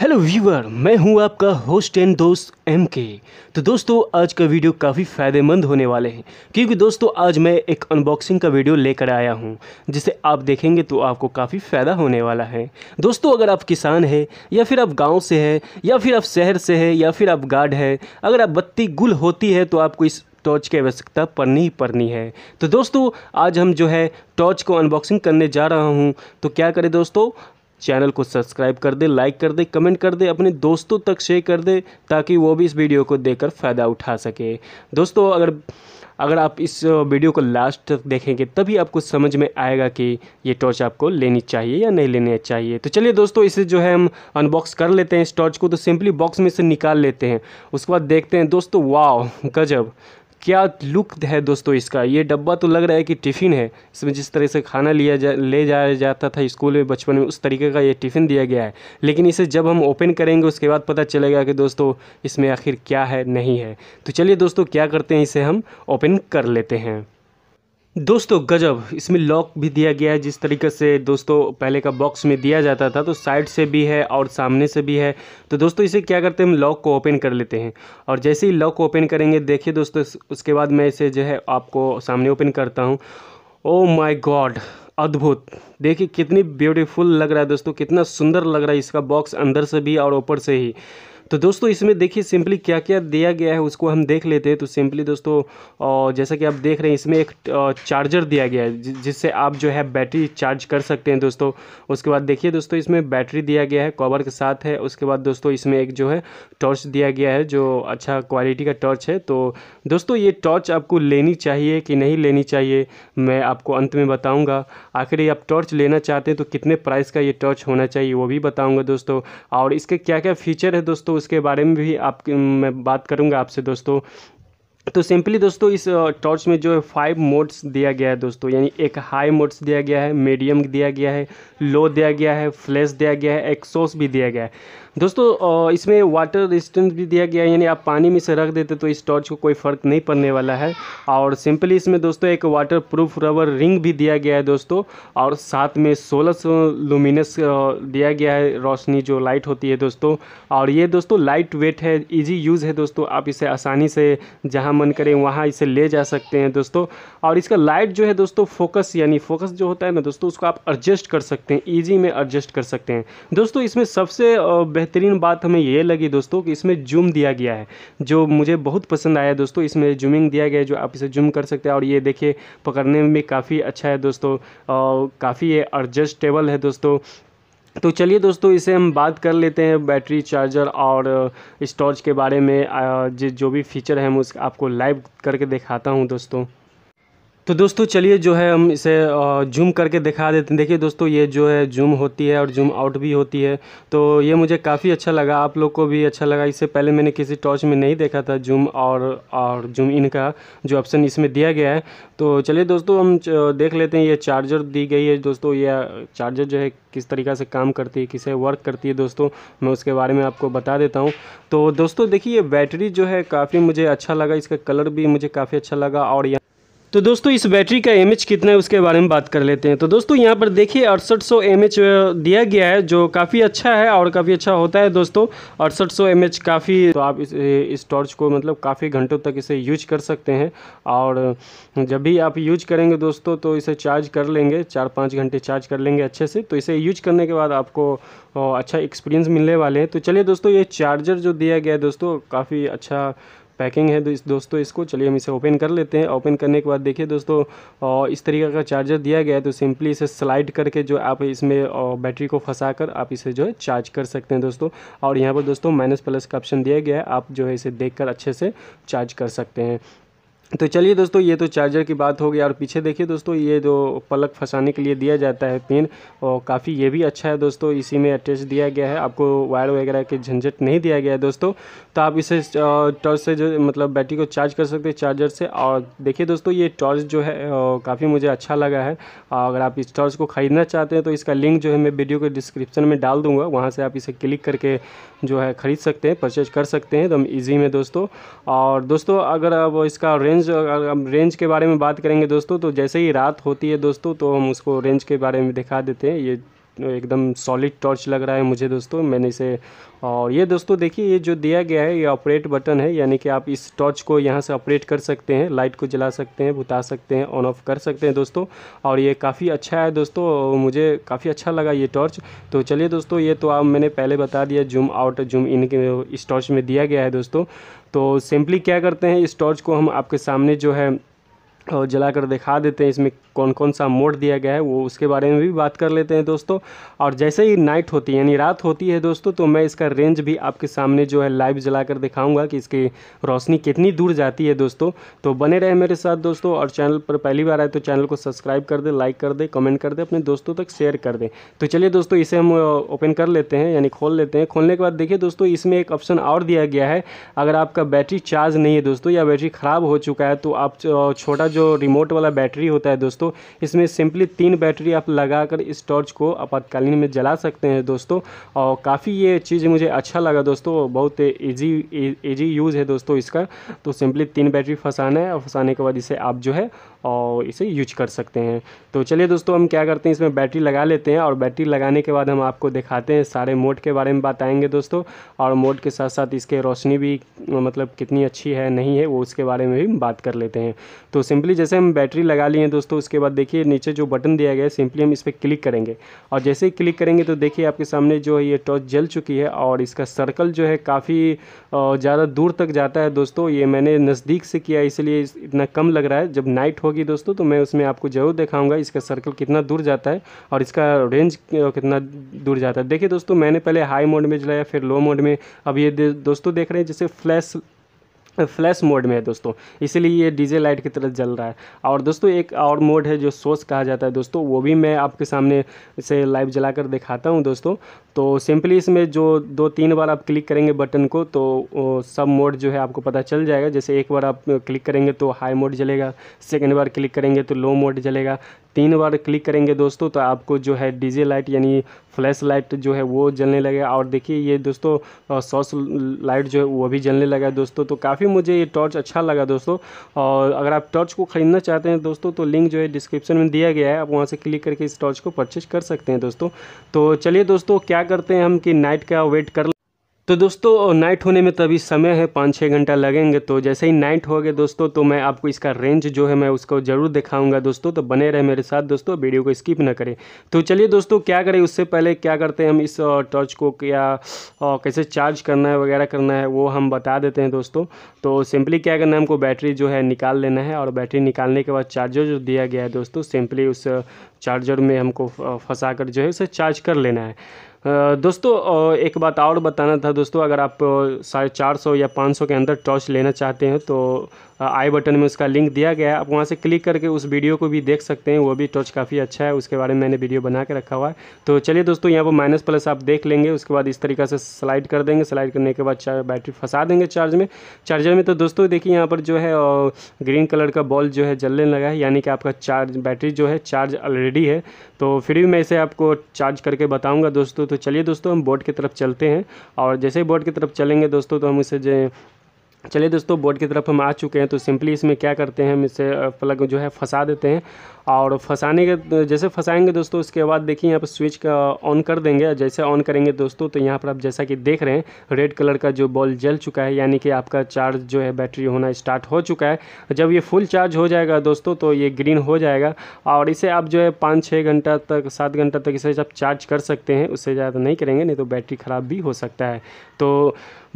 hello viewer मैं हूं आपका होस्ट एंड दोस्त एम के तो दोस्तों आज का वीडियो काफ़ी फ़ायदेमंद होने वाले हैं क्योंकि दोस्तों आज मैं एक अनबॉक्सिंग का वीडियो लेकर आया हूं जिसे आप देखेंगे तो आपको काफ़ी फ़ायदा होने वाला है दोस्तों अगर आप किसान हैं या फिर आप गांव से हैं या फिर आप शहर से हैं या फिर आप गार्ड हैं अगर आप बत्ती गुल होती है तो आपको इस टॉर्च की आवश्यकता पड़नी ही पड़नी है तो दोस्तों आज हम जो है टॉर्च को अनबॉक्सिंग करने जा रहा हूँ तो क्या करें दोस्तों चैनल को सब्सक्राइब कर दे लाइक कर दे कमेंट कर दे अपने दोस्तों तक शेयर कर दे ताकि वो भी इस वीडियो को देखकर फ़ायदा उठा सके दोस्तों अगर अगर आप इस वीडियो को लास्ट तक देखेंगे तभी आपको समझ में आएगा कि ये टॉर्च आपको लेनी चाहिए या नहीं लेनी चाहिए तो चलिए दोस्तों इसे जो है हम अनबॉक्स कर लेते हैं इस टॉर्च को तो सिंपली बॉक्स में से निकाल लेते हैं उसके बाद देखते हैं दोस्तों वाह गजब क्या लुक है दोस्तों इसका ये डब्बा तो लग रहा है कि टिफ़िन है इसमें जिस तरह से खाना लिया जा ले जाया जाता था स्कूल में बचपन में उस तरीके का ये टिफ़िन दिया गया है लेकिन इसे जब हम ओपन करेंगे उसके बाद पता चलेगा कि दोस्तों इसमें आखिर क्या है नहीं है तो चलिए दोस्तों क्या करते हैं इसे हम ओपन कर लेते हैं दोस्तों गजब इसमें लॉक भी दिया गया है जिस तरीके से दोस्तों पहले का बॉक्स में दिया जाता था तो साइड से भी है और सामने से भी है तो दोस्तों इसे क्या करते हैं हम लॉक को ओपन कर लेते हैं और जैसे ही लॉक को ओपन करेंगे देखिए दोस्तों उसके बाद मैं इसे जो है आपको सामने ओपन करता हूँ ओ माई गॉड अद्भुत देखिए कितनी ब्यूटीफुल लग रहा है दोस्तों कितना सुंदर लग रहा है इसका बॉक्स अंदर से भी और ऊपर से ही तो दोस्तों इसमें देखिए सिंपली क्या क्या दिया गया है उसको हम देख लेते हैं तो सिंपली दोस्तों जैसा कि आप देख रहे हैं इसमें एक चार्जर दिया गया है जिससे आप जो है बैटरी चार्ज कर सकते हैं दोस्तों उसके बाद देखिए दोस्तों इसमें बैटरी दिया गया है कवर के साथ है उसके बाद दोस्तों इसमें एक जो है टॉर्च दिया गया है जो अच्छा क्वालिटी का टॉर्च है तो दोस्तों ये टॉर्च आपको लेनी चाहिए कि नहीं लेनी चाहिए मैं आपको अंत में बताऊँगा आखिर ये आप टॉर्च लेना चाहते हैं तो कितने प्राइस का ये टॉर्च होना चाहिए वो भी बताऊँगा दोस्तों और इसके क्या क्या फीचर है दोस्तों तो उसके बारे में भी आप मैं बात करूंगा आपसे दोस्तों तो सिंपली दोस्तों इस टॉर्च में जो है फाइव मोड्स दिया गया है दोस्तों यानी एक हाई मोड्स दिया गया है मीडियम दिया गया है लो दिया गया है फ्लैश दिया गया है एक्सोस भी दिया गया है दोस्तों इसमें वाटर रेजिस्टेंस भी दिया गया है यानी आप पानी में से रख देते तो इस टॉर्च को कोई फ़र्क नहीं पड़ने वाला है और सिंपली इसमें दोस्तों एक वाटर प्रूफ रबर रिंग भी दिया गया है दोस्तों और साथ में सोलर लुमिनस दिया गया है रोशनी जो लाइट होती है दोस्तों और ये दोस्तों लाइट वेट है ईजी यूज़ है दोस्तों आप इसे आसानी से जहाँ मन करे वहाँ इसे ले जा सकते हैं दोस्तों और इसका लाइट जो है दोस्तों फोकस यानी फोकस जो होता है ना दोस्तों उसको आप एडजस्ट कर सकते हैं ईजी में एडजस्ट कर सकते हैं दोस्तों इसमें सबसे बेहतरीन बात हमें ये लगी दोस्तों कि इसमें जूम दिया गया है जो मुझे बहुत पसंद आया दोस्तों इसमें जूमिंग दिया गया है जो आप इसे जूम कर सकते हैं और ये देखिए पकड़ने में काफ़ी अच्छा है दोस्तों काफ़ी ये एडजस्टेबल है दोस्तों तो चलिए दोस्तों इसे हम बात कर लेते हैं बैटरी चार्जर और स्टोरेज के बारे में जो भी फीचर है मैं उस आपको लाइव करके दिखाता हूँ दोस्तों तो दोस्तों चलिए जो है हम इसे जूम करके दिखा देते हैं देखिए दोस्तों ये जो है जूम होती है और जूम आउट भी होती है तो ये मुझे काफ़ी अच्छा लगा आप लोग को भी अच्छा लगा इससे पहले मैंने किसी टॉर्च में नहीं देखा था जूम और और जूम इन का जो ऑप्शन इसमें दिया गया है तो चलिए दोस्तों हम देख लेते हैं ये चार्जर दी गई है दोस्तों ये चार्जर जो है किस तरीक़ा से काम करती है किसे वर्क करती है दोस्तों मैं उसके बारे में आपको बता देता हूँ तो दोस्तों देखिए ये बैटरी जो है काफ़ी मुझे अच्छा लगा इसका कलर भी मुझे काफ़ी अच्छा लगा और यहाँ तो दोस्तों इस बैटरी का एम कितना है उसके बारे में बात कर लेते हैं तो दोस्तों यहाँ पर देखिए अड़सठ सौ दिया गया है जो काफ़ी अच्छा है और काफ़ी अच्छा होता है दोस्तों अड़सठ सौ काफ़ी तो आप इस इस टॉर्च को मतलब काफ़ी घंटों तक इसे यूज कर सकते हैं और जब भी आप यूज करेंगे दोस्तों तो इसे चार्ज कर लेंगे चार पाँच घंटे चार्ज कर लेंगे अच्छे से तो इसे यूज करने के बाद आपको अच्छा एक्सपीरियंस मिलने वाले हैं तो चलिए दोस्तों ये चार्जर जो दिया गया है दोस्तों काफ़ी अच्छा पैकिंग है तो इस दोस्तों इसको चलिए हम इसे ओपन कर लेते हैं ओपन करने के बाद देखिए दोस्तों इस तरीके का चार्जर दिया गया है तो सिंपली इसे स्लाइड करके जो आप इसमें बैटरी को फंसा कर आप इसे जो है चार्ज कर सकते हैं दोस्तों और यहाँ पर दोस्तों माइनस प्लस का ऑप्शन दिया गया है आप जो है इसे देख कर अच्छे से चार्ज कर सकते हैं तो चलिए दोस्तों ये तो चार्जर की बात हो गई और पीछे देखिए दोस्तों ये जो पलक फंसाने के लिए दिया जाता है पिन और काफ़ी ये भी अच्छा है दोस्तों इसी में अटैच दिया गया है आपको वायर वगैरह के झंझट नहीं दिया गया है दोस्तों तो आप इसे टॉर्च से जो मतलब बैटरी को चार्ज कर सकते हैं चार्जर से और देखिए दोस्तों ये टॉर्च जो है काफ़ी मुझे अच्छा लगा है अगर आप इस टॉर्च को ख़रीदना चाहते हैं तो इसका लिंक जो है मैं वीडियो के डिस्क्रिप्शन में डाल दूँगा वहाँ से आप इसे क्लिक करके जो है ख़रीद सकते हैं परचेज कर सकते हैं एकदम तो ईजी में दोस्तों और दोस्तों अगर अब इसका रेंज रेंज अगर हम रेंज के बारे में बात करेंगे दोस्तों तो जैसे ही रात होती है दोस्तों तो हम उसको रेंज के बारे में दिखा देते हैं ये एकदम सॉलिड टॉर्च लग रहा है मुझे दोस्तों मैंने इसे और ये दोस्तों देखिए ये जो दिया गया है ये ऑपरेट बटन है यानी कि आप इस टॉर्च को यहाँ से ऑपरेट कर सकते हैं लाइट को जला सकते हैं बुता सकते हैं ऑन ऑफ कर सकते हैं दोस्तों और ये काफ़ी अच्छा है दोस्तों मुझे काफ़ी अच्छा लगा ये टॉर्च तो चलिए दोस्तों ये तो आप मैंने पहले बता दिया जूम आउट जूम इन के इस टॉर्च में दिया गया है दोस्तों तो सिंपली क्या करते हैं इस टॉर्च को हम आपके सामने जो है और जला कर दिखा देते हैं इसमें कौन कौन सा मोड दिया गया है वो उसके बारे में भी बात कर लेते हैं दोस्तों और जैसे ही नाइट होती है यानी रात होती है दोस्तों तो मैं इसका रेंज भी आपके सामने जो है लाइव जला कर दिखाऊँगा कि इसकी रोशनी कितनी दूर जाती है दोस्तों तो बने रहे मेरे साथ दोस्तों और चैनल पर पहली बार आए तो चैनल को सब्सक्राइब कर दे लाइक कर दे कमेंट कर दे अपने दोस्तों तक शेयर कर दें तो चलिए दोस्तों इसे हम ओपन कर लेते हैं यानी खोल लेते हैं खोलने के बाद देखिए दोस्तों इसमें एक ऑप्शन और दिया गया है अगर आपका बैटरी चार्ज नहीं है दोस्तों या बैटरी ख़राब हो चुका है तो आप छोटा जो रिमोट वाला बैटरी होता है दोस्तों दोस्तों इसमें सिंपली तीन बैटरी आप लगा कर इस टॉर्च को आपातकालीन में जला सकते हैं दोस्तों और काफ़ी ये चीज़ मुझे अच्छा लगा दोस्तों बहुत ईजी ईजी यूज़ है दोस्तों इसका तो सिंपली तीन बैटरी फंसाना है और फंसाने के बाद इसे आप जो है और इसे यूज कर सकते हैं तो चलिए दोस्तों हम क्या करते हैं इसमें बैटरी लगा लेते हैं और बैटरी लगाने के बाद हम आपको दिखाते हैं सारे मोड के बारे में बताएंगे दोस्तों और मोड के साथ साथ इसके रोशनी भी मतलब कितनी अच्छी है नहीं है वो उसके बारे में भी बात कर लेते हैं तो सिंपली जैसे हम बैटरी लगा लिए हैं दोस्तों उसके बाद देखिए नीचे जो बटन दिया गया है सिंपली हम इस पर क्लिक करेंगे और जैसे ही क्लिक करेंगे तो देखिए आपके सामने जो है ये टॉर्च जल चुकी है और इसका सर्कल जो है काफ़ी ज़्यादा दूर तक जाता है दोस्तों ये मैंने नज़दीक से किया इसलिए इतना कम लग रहा है जब नाइट हो होगी दोस्तों तो मैं उसमें आपको ज़रूर दिखाऊंगा इसका सर्कल कितना दूर जाता है और इसका रेंज कितना दूर जाता है देखिए दोस्तों मैंने पहले हाई मोड में जलाया फिर लो मोड में अब ये दोस्तों देख रहे हैं जैसे फ्लैश फ्लैश मोड में है दोस्तों इसलिए ये डीजे लाइट की तरह जल रहा है और दोस्तों एक और मोड है जो सोर्स कहा जाता है दोस्तों वो भी मैं आपके सामने से लाइव जलाकर दिखाता हूँ दोस्तों तो सिंपली इसमें जो दो तीन बार आप क्लिक करेंगे बटन को तो सब मोड जो है आपको पता चल जाएगा जैसे एक बार आप क्लिक करेंगे तो हाई मोड जलेगा सेकेंड बार क्लिक करेंगे तो लो मोड जलेगा तीन बार क्लिक करेंगे दोस्तों तो आपको जो है डीजे लाइट यानी फ्लैश लाइट जो है वो जलने लगेगा और देखिए ये दोस्तों सॉस लाइट जो है वो भी जलने लगा दोस्तों तो काफ़ी मुझे ये टॉर्च अच्छा लगा दोस्तों और अगर आप टॉर्च को ख़रीदना चाहते हैं दोस्तों तो लिंक जो है डिस्क्रिप्शन में दिया गया है आप वहाँ से क्लिक करके इस टॉर्च को परचेज कर सकते हैं दोस्तों तो चलिए दोस्तों क्या करते हैं हम कि नाइट का वेट कर तो दोस्तों नाइट होने में तो अभी समय है पाँच छः घंटा लगेंगे तो जैसे ही नाइट हो गए दोस्तों तो मैं आपको इसका रेंज जो है मैं उसको ज़रूर दिखाऊंगा दोस्तों तो बने रहे मेरे साथ दोस्तों वीडियो को स्किप ना करें तो चलिए दोस्तों क्या करें उससे पहले क्या करते हैं हम इस टॉर्च को क्या कैसे चार्ज करना है वगैरह करना है वो हम बता देते हैं दोस्तों तो सिंपली क्या करना है हमको बैटरी जो है निकाल लेना है और बैटरी निकालने के बाद चार्जर जो दिया गया है दोस्तों सिंपली उस चार्जर में हमको फंसा कर जो है उसे चार्ज कर लेना है दोस्तों एक बात और बताना था दोस्तों अगर आप साढ़े चार सौ या पाँच सौ के अंदर टॉर्च लेना चाहते हैं तो आई बटन में उसका लिंक दिया गया है आप वहाँ से क्लिक करके उस वीडियो को भी देख सकते हैं वो भी टॉर्च काफ़ी अच्छा है उसके बारे में मैंने वीडियो बना के रखा हुआ है तो चलिए दोस्तों यहाँ पर माइनस प्लस आप देख लेंगे उसके बाद इस तरीका से स्लाइड कर देंगे स्लाइड करने के बाद बैटरी फंसा देंगे चार्ज में चार्जर में तो दोस्तों देखिए यहाँ पर जो है ग्रीन कलर का बॉल जो है जलने लगा है यानी कि आपका चार्ज बैटरी जो है चार्ज ऑलरेडी है तो फिर भी मैं इसे आपको चार्ज करके बताऊँगा दोस्तों तो चलिए दोस्तों हम बोर्ड की तरफ चलते हैं और जैसे ही बोर्ड की तरफ चलेंगे दोस्तों तो हम इसे जो चलिए दोस्तों बोर्ड की तरफ हम आ चुके हैं तो सिंपली इसमें क्या करते हैं हम इसे प्लग जो है फंसा देते हैं और फंसाने के जैसे फंसाएंगे दोस्तों उसके बाद देखिए यहाँ पर स्विच का ऑन कर देंगे जैसे ऑन करेंगे दोस्तों तो यहाँ पर आप जैसा कि देख रहे हैं रेड कलर का जो बॉल जल चुका है यानी कि आपका चार्ज जो है बैटरी होना स्टार्ट हो चुका है जब ये फुल चार्ज हो जाएगा दोस्तों तो ये ग्रीन हो जाएगा और इसे आप जो है पाँच छः घंटा तक सात घंटा तक इसे आप चार्ज कर सकते हैं उससे ज़्यादा नहीं करेंगे नहीं तो बैटरी ख़राब भी हो सकता है तो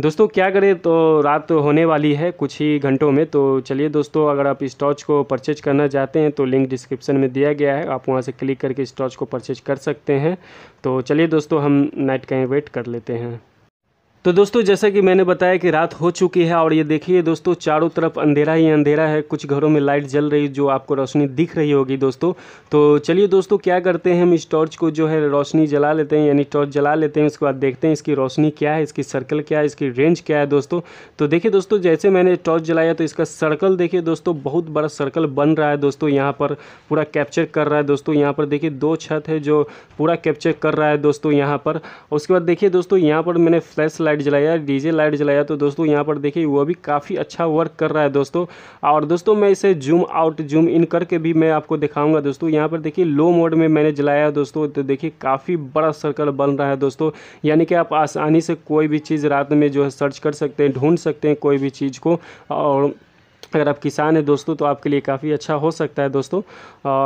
दोस्तों क्या करें तो रात होने वाली है कुछ ही घंटों में तो चलिए दोस्तों अगर आप इस टॉर्च को परचेज करना चाहते हैं तो लिंक डिस्क्रिप्शन में दिया गया है आप वहाँ से क्लिक करके इस टॉर्च को परचेज कर सकते हैं तो चलिए दोस्तों हम नाइट कहीं वेट कर लेते हैं तो दोस्तों जैसा कि मैंने बताया कि रात हो चुकी है और ये देखिए दोस्तों चारों तरफ अंधेरा ही अंधेरा है कुछ घरों में लाइट जल रही जो आपको रोशनी दिख रही होगी दोस्तों तो चलिए दोस्तों क्या करते हैं हम इस टॉर्च को जो है रोशनी जला लेते हैं यानी टॉर्च जला लेते हैं उसके बाद देखते हैं इसकी रोशनी क्या है इसकी सर्कल क्या है इसकी रेंज क्या है दोस्तों तो देखिए दोस्तों जैसे मैंने टॉर्च जलाया तो इसका सर्कल देखिए दोस्तों बहुत बड़ा सर्कल बन रहा है दोस्तों यहाँ पर पूरा कैप्चर कर रहा है दोस्तों यहाँ पर देखिए दो छत है जो पूरा कैप्चर कर रहा है दोस्तों यहाँ पर उसके बाद देखिए दोस्तों यहाँ पर मैंने फ्लैश लाइट जलाया डीजे लाइट जलाया तो दोस्तों यहाँ पर देखिए वह भी काफ़ी अच्छा वर्क कर रहा है दोस्तों और दोस्तों मैं इसे जूम आउट जूम इन करके भी मैं आपको दिखाऊंगा दोस्तों यहाँ पर देखिए लो मोड में मैंने जलाया दोस्तों तो देखिए काफ़ी बड़ा सर्कल बन रहा है दोस्तों यानी कि आप आसानी से कोई भी चीज़ रात में जो है सर्च कर सकते हैं ढूंढ सकते हैं कोई भी चीज़ को और तो अगर आप किसान हैं दोस्तों तो आपके लिए काफ़ी अच्छा हो सकता है दोस्तों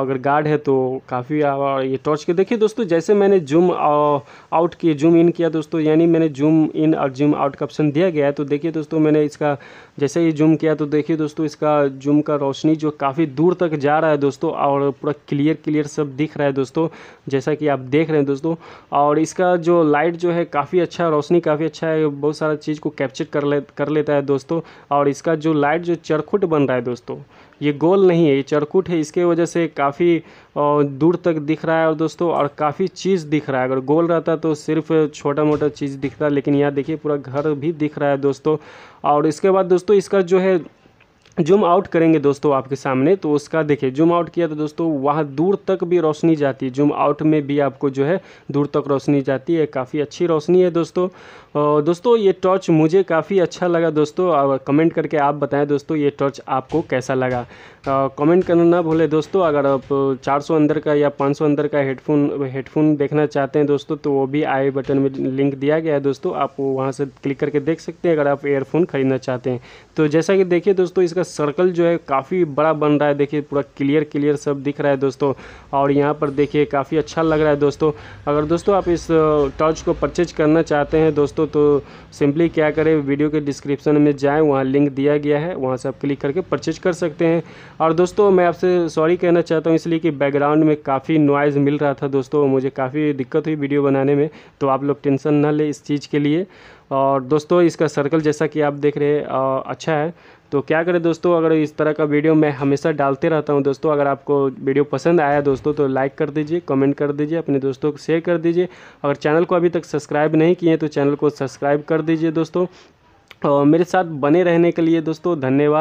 अगर गार्ड है तो काफ़ी ये टॉर्च के देखिए दोस्तों जैसे मैंने जूम आउट किया जूम इन किया दोस्तों यानी मैंने जूम इन और जूम आउट का ऑप्शन दिया गया है तो देखिए दोस्तों मैंने इसका जैसे ही जूम किया तो देखिए दोस्तों इसका जूम का रोशनी जो काफ़ी दूर तक जा रहा है दोस्तों और पूरा क्लियर क्लियर सब दिख रहा है दोस्तों जैसा कि आप देख रहे हैं दोस्तों और इसका जो लाइट जो है काफ़ी अच्छा रोशनी काफ़ी अच्छा है बहुत सारा चीज़ को कैप्चर कर ले कर लेता है दोस्तों और इसका जो लाइट जो चरख चरखुट बन रहा है दोस्तों ये गोल नहीं है ये चरखुट है इसके वजह से काफ़ी दूर तक दिख रहा है और दोस्तों और काफ़ी चीज़ दिख रहा है अगर गोल रहता तो सिर्फ छोटा मोटा चीज़ दिखता लेकिन यहाँ देखिए पूरा घर भी दिख रहा है दोस्तों और इसके बाद दोस्तों इसका जो है जूम आउट करेंगे दोस्तों आपके सामने तो उसका देखिए जूम आउट किया तो दोस्तों वहाँ दूर तक भी रोशनी जाती है जूम आउट में भी आपको जो है दूर तक रोशनी जाती है काफ़ी अच्छी रोशनी है दोस्तों दोस्तों ये टॉर्च मुझे काफ़ी अच्छा लगा दोस्तों कमेंट करके आप बताएं दोस्तों ये टॉर्च आपको कैसा लगा कमेंट करना ना भूलें दोस्तों अगर आप चार अंदर का या पाँच अंदर का हेडफोन हेडफोन देखना चाहते हैं दोस्तों तो वो भी आई बटन में लिंक दिया गया है दोस्तों आप वहाँ से क्लिक करके देख सकते हैं अगर आप एयरफोन ख़रीदना चाहते हैं तो जैसा कि देखिए दोस्तों इसका सर्कल जो है काफ़ी बड़ा बन रहा है देखिए पूरा क्लियर क्लियर सब दिख रहा है दोस्तों और यहाँ पर देखिए काफ़ी अच्छा लग रहा है दोस्तों अगर दोस्तों आप इस टॉर्च को परचेज करना चाहते हैं दोस्तों तो सिंपली क्या करें वीडियो के डिस्क्रिप्शन में जाएँ वहाँ लिंक दिया गया है वहाँ से आप क्लिक करके परचेज कर सकते हैं और दोस्तों मैं आपसे सॉरी कहना चाहता हूँ इसलिए कि बैकग्राउंड में काफ़ी नॉइज़ मिल रहा था दोस्तों मुझे काफ़ी दिक्कत हुई वीडियो बनाने में तो आप लोग टेंशन ना लें इस चीज़ के लिए और दोस्तों इसका सर्कल जैसा कि आप देख रहे हैं अच्छा है तो क्या करें दोस्तों अगर इस तरह का वीडियो मैं हमेशा डालते रहता हूँ दोस्तों अगर आपको वीडियो पसंद आया दोस्तों तो लाइक कर दीजिए कमेंट कर दीजिए अपने दोस्तों को शेयर कर दीजिए अगर चैनल को अभी तक सब्सक्राइब नहीं किए तो चैनल को सब्सक्राइब कर दीजिए दोस्तों और मेरे साथ बने रहने के लिए दोस्तों धन्यवाद